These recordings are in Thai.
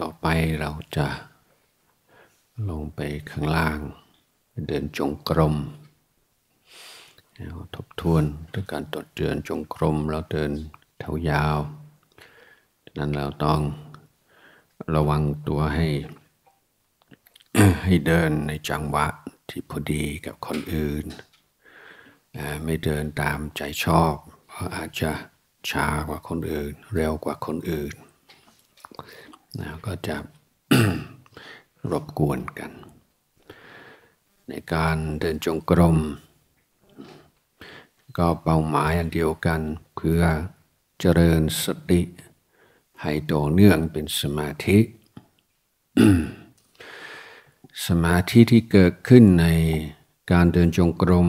ต่อไปเราจะลงไปข้างล่างเดินจงกรมทบทวนด้วยการตดเดินจงกรมเราเดินเท้ายาวนั้นเราต้องระวังตัวให้ให้เดินในจังหวะที่พอดีกับคนอื่นไม่เดินตามใจชอบ เพราะอาจจะช้ากว่าคนอื่นเร็วกว่าคนอื่นนะก็จะรบกวนกัน ในการเดินจงกรม ก็เป้าหมายอันเดียวกันเพื่อเจริญสติ ให้ต่อเนื่องเป็นสมาธิ สมาธิที่เกิดขึ้นในการเดินจงกรม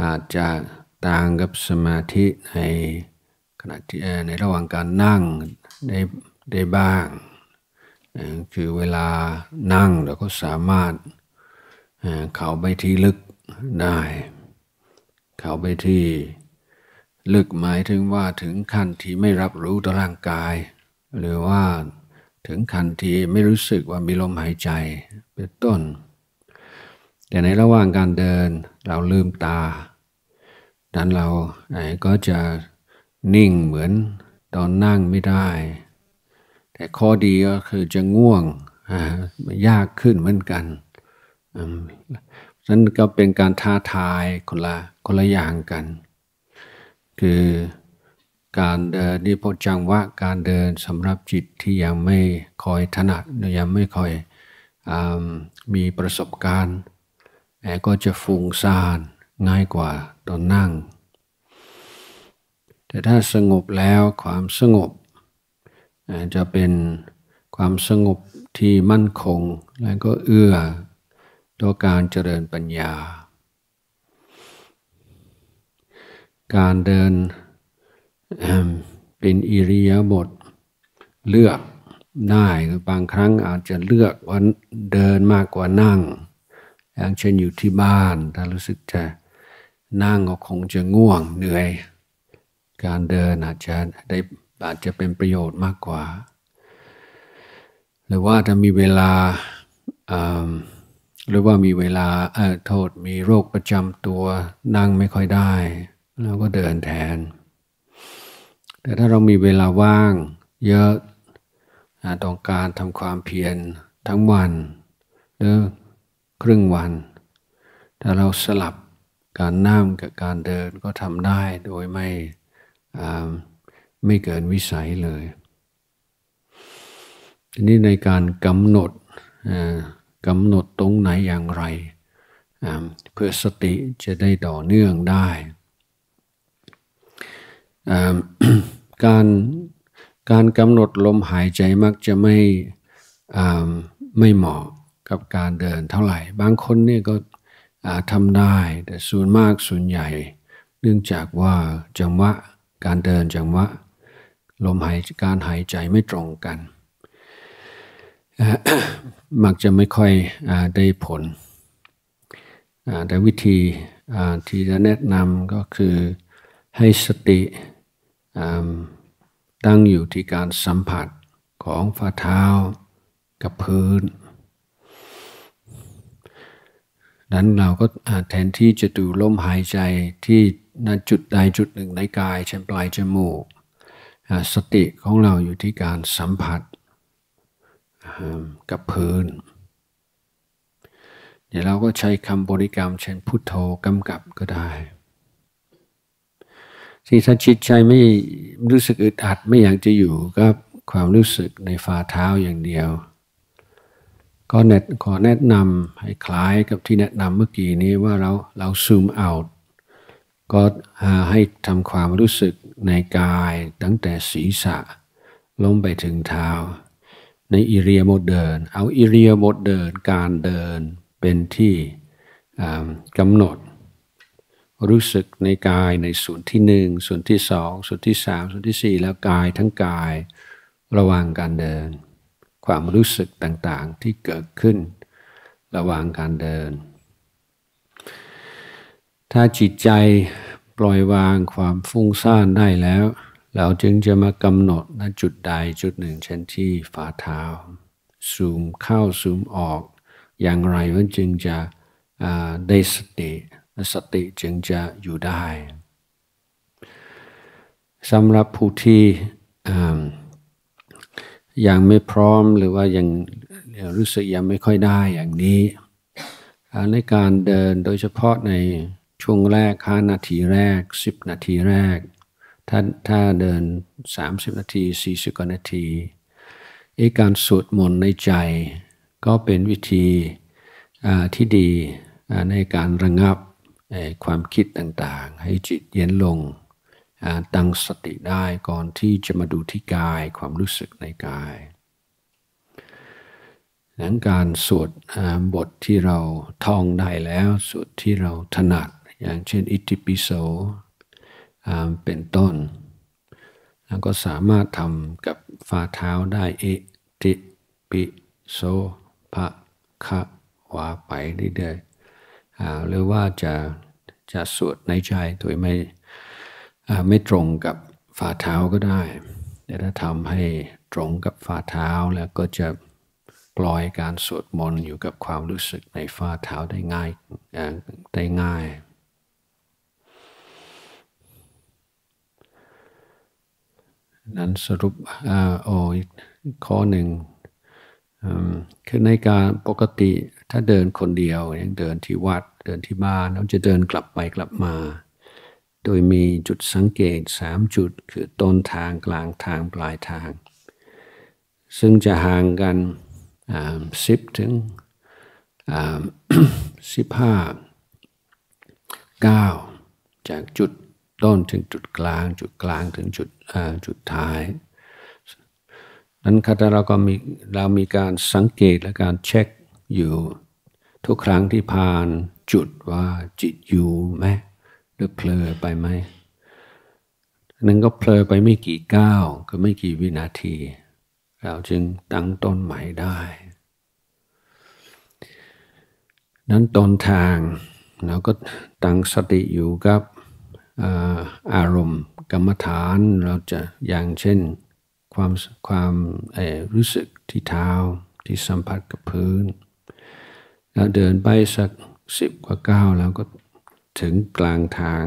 อาจจะต่างกับสมาธิ ในขณะที่ในระหว่างการนั่งในได้บ้าง คือเวลานั่งเราก็สามารถเข้าไปที่ ลึกได้ เข้าไปที่ลึกหมายถึงว่าถึงขั้นที่ไม่รับรู้ต่อร่างกาย หรือว่าถึงขั้นที่ไม่รู้สึกว่ามีลมหายใจ เป็นต้น แต่ในระหว่างการเดินเราลืมตาดังนั้นเราก็จะนิ่งเหมือนตอนนั่งไม่ได้แต่ข้อดีก็คือจะง่วงยากขึ้นเหมือนกันนั้นก็เป็นการท้าทายคนละคนละอย่างกัน คือการเดินนี่พอจังวะการเดินสำหรับจิตที่ยังไม่คอยถนัด ยังไม่คอยอมีประสบการณ์แอก็จะฟุ้งซ่านง่ายกว่าตอนนั่ง แต่ถ้าสงบแล้วความสงบจะเป็นความสงบที่มั่นคงและก็เอื้อต่อการเจริญปัญญา การเดินเป็นอิริยาบถเลือกได้บางครั้งอาจจะเลือกว่าเดินมากกว่านั่งอย่างเช่นอยู่ที่บ้าน ถ้ารู้สึกจะนั่งก็คงจะง่วงเหนื่อย การเดินอาจจะได้อาจจะเป็นประโยชน์มากกว่า หรือว่าจะมีเวลาหรือว่ามีเวลาโทษมีโรคประจำตัวนั่งไม่ค่อยได้ แล้วก็เดินแทน แต่ถ้าเรามีเวลาว่างเยอะต้องการทำความเพียรทั้งวัน หรือครึ่งวัน ถ้าเราสลับการนั่งกับการเดินก็ทำได้โดยไม่ไม่เกินวิสัยเลย ทีนี้ในการกำหนดกำหนดตรงไหนอย่างไร เพื่อสติจะได้ต่อเนื่องได้การการกำหนดลมหายใจมักจะไม่ไม่เหมาะกับการเดินเท่าไหร่บางคนนี่ก็ทำได้แต่ส่วนมากส่วนใหญ่ เนื่องจากว่าจังหวะการเดินจังหวะลมหายการหายใจไม่ตรงกัน มักจะไม่ค่อยอได้ผล แต่วิธีที่จะแนะนำก็คือให้สติตั้งอยู่ที่การสัมผัสของฝ่าเท้ากับพื้นนั้นเราก็แทนที่จะดูลมหายใจที่ณจุดใดจุดหนึ่งในกาย เช่นปลายจมูกสติของเราอยู่ที่การสัมผัสกับพื้นเดี๋ยวเราก็ใช้คำบริกรรมเช่นพุทโธกำกับก็ได้ที่ถ้าจิตใจไม่รู้สึกอึดอัดไม่อยากจะอยู่ก็ความรู้สึกในฝ่าเท้าอย่างเดียว ก็แนะขอแนะนำให้คล้ายกับที่แนะนำเมื่อกี้นี้ว่าเราเราซูมเอาก็ให้ทำความรู้สึกในกายตั้งแต่ศีรษะลงไปถึงเท้า ในอิเรียบมเดินเอาอิเรียบมเดินการเดินเป็นที่กำหนด รู้สึกในกายในส่วนที่หนึ่งส่วนที่สองส่วนที่สามส่วนที่สี่แล้วกายทั้งกายระหว่างการเดินความรู้สึกต่างๆที่เกิดขึ้นระหว่างการเดินถ้าจิตใจปล่อยวางความฟุ้งซ่านได้แล้ว เราจึงจะมากำหนดณจุดใดจุดหนึ่งเช่นที่ฝ่าเท้าซูมเข้าซูมออก อย่างไรมันจึงจะได้สติสติจึงจะอยู่ได้ สำหรับผู้ที่ยังไม่พร้อมหรือว่ายังรู้สึกยังไม่ค่อยได้อย่างนี้ ในการเดินโดยเฉพาะในช่วงแรก5นาทีแรก 10 นาทีแรก ถ้าถ้าเดิน 30 นาที 40กวนาทีไอ้การสวดมนต์ในใจก็เป็นวิธีที่ดีในการระงับความคิดต่างๆ ให้จิตเย็นลงตั้งสติได้ก่อนที่จะมาดูที่กายความรู้สึกในกาย หลังการสวดบทที่เราท่องได้แล้วสวดที่เราถนัดอย่างเช่นอิติปิโสเป็นต้นแล้วก็สามารถทำกับฝ่าเท้าได้อิติปิโสภะคะวาไปเรื่อยๆหรือว่าจะจะสวดในใจถุยไม่ไม่ตรงกับฝ่าเท้าก็ได้แต่ถ้าทำให้ตรงกับฝ่าเท้าแล้วก็จะปล่อยการสวดมนต์อยู่กับความรู้สึกในฝ่าเท้าได้ง่ายได้ง่ายนั้นสรุปโอ้ข้อหนึ่งคือในการปกติถ้าเดินคนเดียวยงเดินที่วัดเดินที่บ้านเราจะเดินกลับไปกลับมา โดยมีจุดสังเกตสามจุดคือต้นทางกลางทางปลายทาง ซึ่งจะห่างกันสิบถึงสิบห้าเก้าจากจุดต้นถึงจุดกลางจุดกลางถึงจุดจุดท้ายนั้นคาถเราก็มีเรามีการสังเกตและการเช็คอยู่ ทุกครั้งที่ผ่านจุดว่าจิตอยู่ไหมหรือเพลอไปไหมนั้นก็เพลอไปไม่กี่ก้าวก็ไม่กี่วินาที เราจึงตั้งต้นใหม่ได้นั้นตอนทางเราก็ตั้งสติอยู่กับอารมณ์กรรมฐานเราจะอย่างเช่นความความรู้สึกที่เท้าที่สัมผัสกับพื้นเราเดินไปสักสิบกว่าก้าวแล้วก็ถึงกลางทาง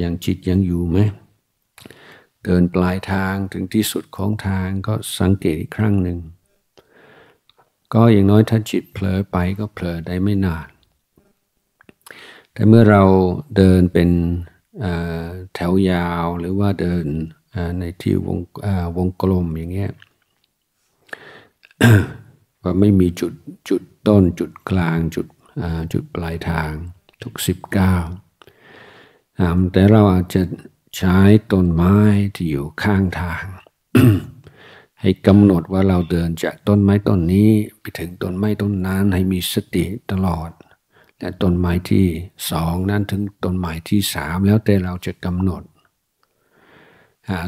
ยังจิตยังอยู่ไหมเดินปลายทางถึงที่สุดของทางก็สังเกตอีกครั้งหนึ่ง ก็อย่างน้อยถ้าจิตเผลอไปก็เผลอได้ไม่นาน แต่เมื่อเราเดินเป็นแถวยาวหรือว่าเดินในที่วงวงกลมอย่างเงี้ย ว่าไม่มีจุดจุดต้นจุดกลางจุดจุดปลายทาง ทุกสิบเก้าแต่เราอาจจะใช้ต้นไม้ที่อยู่ข้างทาง ให้กำหนดว่าเราเดินจากต้นไม้ต้นนี้ ไปถึงต้นไม้ต้นนั้นให้มีสติตลอดแต่ต้นไม้ที่สองนั้นถึงต้นไม้ที่สามแล้วแต่เราจะกำหนด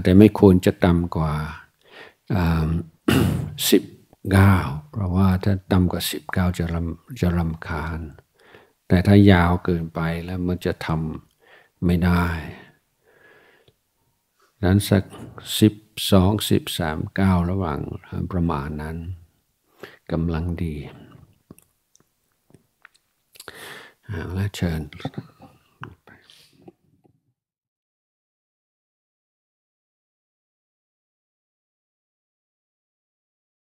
แต่ไม่ควรจะต่ำกว่าสิบเก้าเพราะว่าถ้าต่ำกว่าสิบเก้าจะรำจะรำคาญ แต่ถ้ายาวเกินไปแล้วมันจะทำไม่ได้ นั้นสักสิบสองสิบสามเก้าระหว่างประมาณนั้นกำลังดี Ale čern.